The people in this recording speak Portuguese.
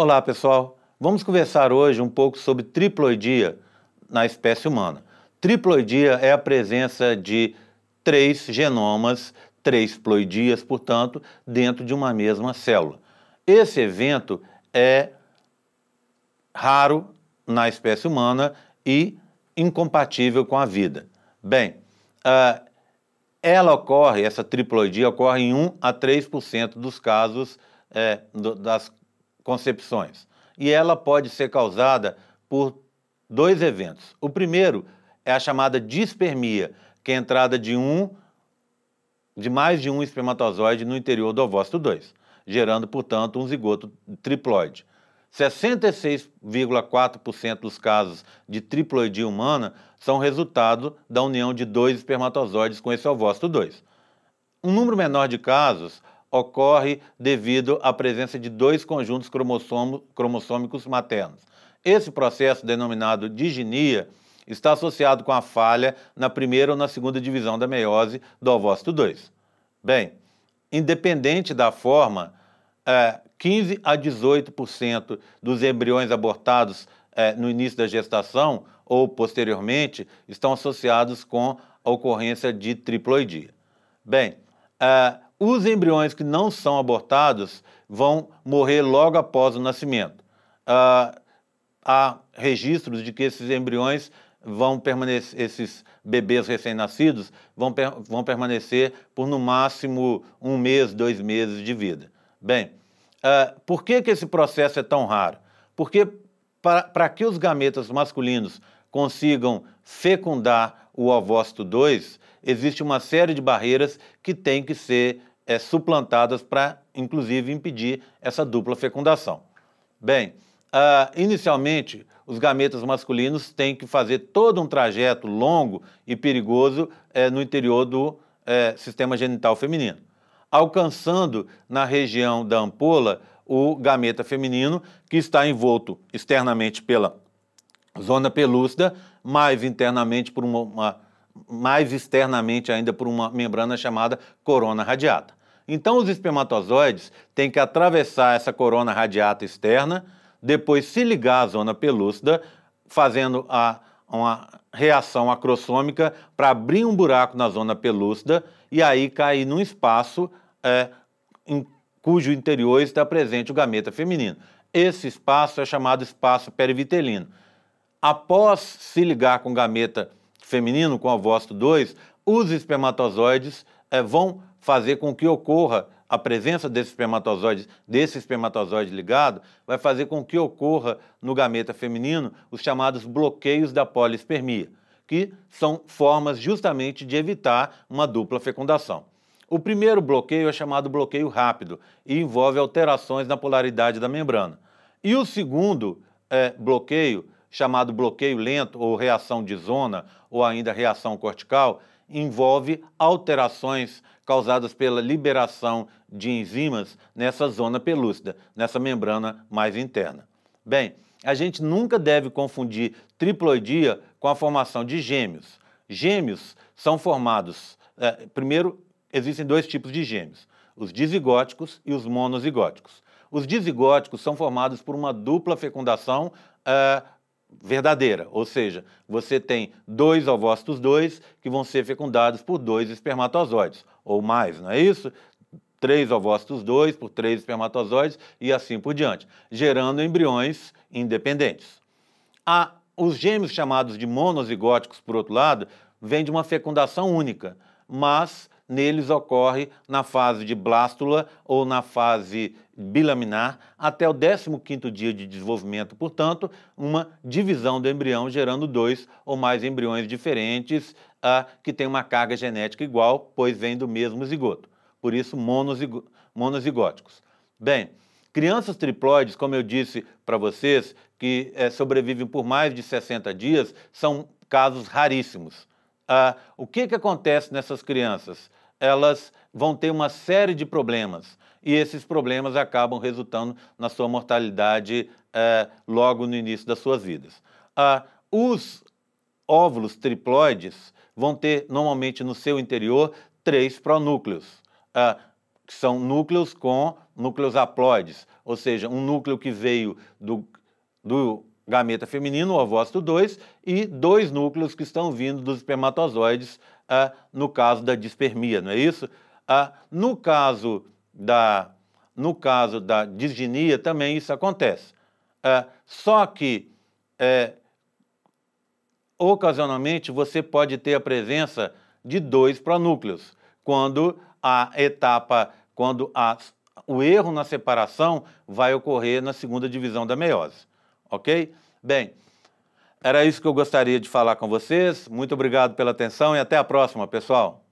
Olá, pessoal. Vamos conversar hoje um pouco sobre triploidia na espécie humana. Triploidia é a presença de três genomas, três ploidias, portanto, dentro de uma mesma célula. Esse evento é raro na espécie humana e incompatível com a vida. Bem, uh, ela ocorre, essa triploidia ocorre em 1 a 3% dos casos é, do, das concepções. E ela pode ser causada por dois eventos. O primeiro é a chamada dispermia, que é a entrada de um de mais de um espermatozoide no interior do ovócito 2, gerando, portanto, um zigoto triploide. 66,4% dos casos de triploidia humana são resultado da união de dois espermatozoides com esse ovócito 2. Um número menor de casos ocorre devido à presença de dois conjuntos cromossômicos maternos. Esse processo, denominado diginia, está associado com a falha na primeira ou na segunda divisão da meiose do ovócito 2. Bem, independente da forma, 15 é, a 18% dos embriões abortados é, no início da gestação ou posteriormente estão associados com a ocorrência de triploidia. Bem, é, os embriões que não são abortados vão morrer logo após o nascimento. Ah, há registros de que esses embriões vão permanecer, esses bebês recém-nascidos vão, per, vão permanecer por no máximo um mês, dois meses de vida. Bem, ah, por que, que esse processo é tão raro? Porque para que os gametas masculinos consigam fecundar o ovócito 2, existe uma série de barreiras que têm que ser é, suplantadas para, inclusive, impedir essa dupla fecundação. Bem, uh, inicialmente, os gametas masculinos têm que fazer todo um trajeto longo e perigoso é, no interior do é, sistema genital feminino, alcançando na região da ampola o gameta feminino, que está envolto externamente pela zona pelúcida, mais internamente por uma, uma mais externamente ainda por uma membrana chamada corona radiata. Então, os espermatozoides têm que atravessar essa corona radiata externa, depois se ligar à zona pelúcida, fazendo a, uma reação acrossômica para abrir um buraco na zona pelúcida e aí cair num espaço é, em cujo interior está presente o gameta feminino. Esse espaço é chamado espaço perivitelino. Após se ligar com o gameta feminino, com o ovócito 2, os espermatozoides é, vão fazer com que ocorra a presença desse espermatozoide, desse espermatozoide ligado, vai fazer com que ocorra no gameta feminino os chamados bloqueios da polispermia, que são formas justamente de evitar uma dupla fecundação. O primeiro bloqueio é chamado bloqueio rápido e envolve alterações na polaridade da membrana. E o segundo é, bloqueio, chamado bloqueio lento ou reação de zona ou ainda reação cortical, envolve alterações causadas pela liberação de enzimas nessa zona pelúcida, nessa membrana mais interna. Bem, a gente nunca deve confundir triploidia com a formação de gêmeos. Gêmeos são formados, é, primeiro, existem dois tipos de gêmeos, os dizigóticos e os monozigóticos. Os dizigóticos são formados por uma dupla fecundação é, verdadeira, ou seja, você tem dois ovócitos dois que vão ser fecundados por dois espermatozoides, ou mais, não é isso? Três ovócitos dois por três espermatozoides e assim por diante, gerando embriões independentes. A, os gêmeos chamados de monozigóticos, por outro lado, vêm de uma fecundação única, mas neles ocorre na fase de blástula ou na fase bilaminar até o 15º dia de desenvolvimento, portanto, uma divisão do embrião gerando dois ou mais embriões diferentes ah, que têm uma carga genética igual, pois vêm do mesmo zigoto. Por isso, monozig monozigóticos. Bem, crianças triploides, como eu disse para vocês, que é, sobrevivem por mais de 60 dias, são casos raríssimos. Ah, o que, que acontece nessas crianças? elas vão ter uma série de problemas e esses problemas acabam resultando na sua mortalidade é, logo no início das suas vidas. Ah, os óvulos triploides vão ter normalmente no seu interior três pronúcleos, ah, que são núcleos com núcleos haploides, ou seja, um núcleo que veio do, do gameta feminino, o ovócito 2, e dois núcleos que estão vindo dos espermatozoides, ah, no caso da dispermia, não é isso? Ah, no, caso da, no caso da disginia, também isso acontece. Ah, só que, é, ocasionalmente, você pode ter a presença de dois pronúcleos, quando a etapa, quando a, o erro na separação vai ocorrer na segunda divisão da meiose ok? Bem, era isso que eu gostaria de falar com vocês. Muito obrigado pela atenção e até a próxima, pessoal.